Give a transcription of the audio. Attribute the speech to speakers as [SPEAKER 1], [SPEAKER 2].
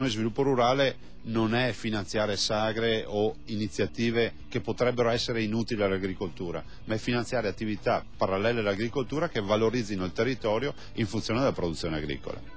[SPEAKER 1] Noi sviluppo rurale non è finanziare sagre o iniziative che potrebbero essere inutili all'agricoltura, ma è finanziare attività parallele all'agricoltura che valorizzino il territorio in funzione della produzione agricola.